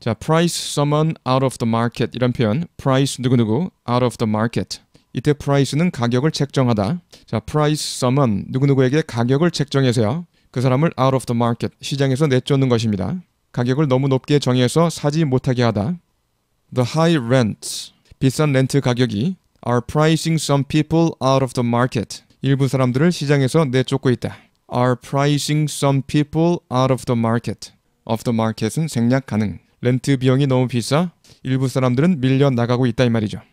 자, price someone out of the market 이런 표현, price 누구누구 out of the market. 이때 price는 가격을 책정하다. 자, price someone 누구누구에게 가격을 책정해서요. 그 사람을 out of the market 시장에서 내쫓는 것입니다. 가격을 너무 높게 정해서 사지 못하게 하다. The high rent s 비싼 렌트 가격이 are pricing some people out of the market 일부 사람들을 시장에서 내쫓고 있다. are pricing some people out of the market. of the market은 생략 가능. 렌트 비용이 너무 비싸 일부 사람들은 밀려 나가고 있다 이 말이죠.